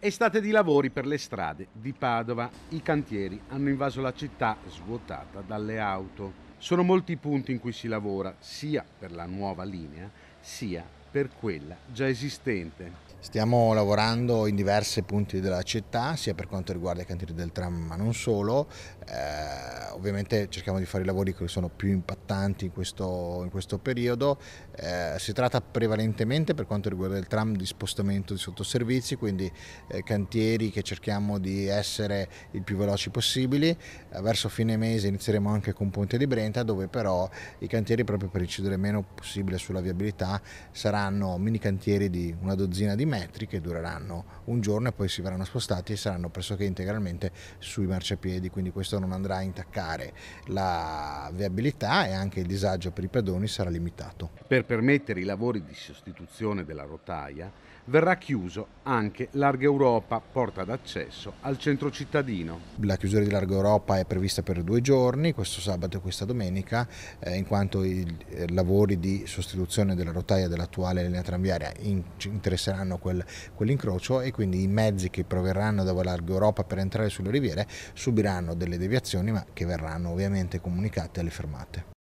Estate di lavori per le strade di Padova. I cantieri hanno invaso la città svuotata dalle auto. Sono molti i punti in cui si lavora, sia per la nuova linea, sia per quella già esistente. Stiamo lavorando in diversi punti della città, sia per quanto riguarda i cantieri del tram, ma non solo. Eh ovviamente cerchiamo di fare i lavori che sono più impattanti in questo, in questo periodo. Eh, si tratta prevalentemente per quanto riguarda il tram di spostamento di sottoservizi, quindi eh, cantieri che cerchiamo di essere il più veloci possibili. Eh, verso fine mese inizieremo anche con Ponte di Brenta dove però i cantieri proprio per incidere meno possibile sulla viabilità saranno mini cantieri di una dozzina di metri che dureranno un giorno e poi si verranno spostati e saranno pressoché integralmente sui marciapiedi, quindi questo non andrà a intaccare migliorare la viabilità e anche il disagio per i pedoni sarà limitato. Per permettere i lavori di sostituzione della rotaia verrà chiuso anche Larga Europa, porta d'accesso al centro cittadino. La chiusura di Larga Europa è prevista per due giorni, questo sabato e questa domenica, eh, in quanto i eh, lavori di sostituzione della rotaia dell'attuale linea tranviaria in, interesseranno quel, quell'incrocio e quindi i mezzi che proverranno da Larga Europa per entrare sulle riviere subiranno delle deviazioni ma che verranno ovviamente comunicate alle fermate.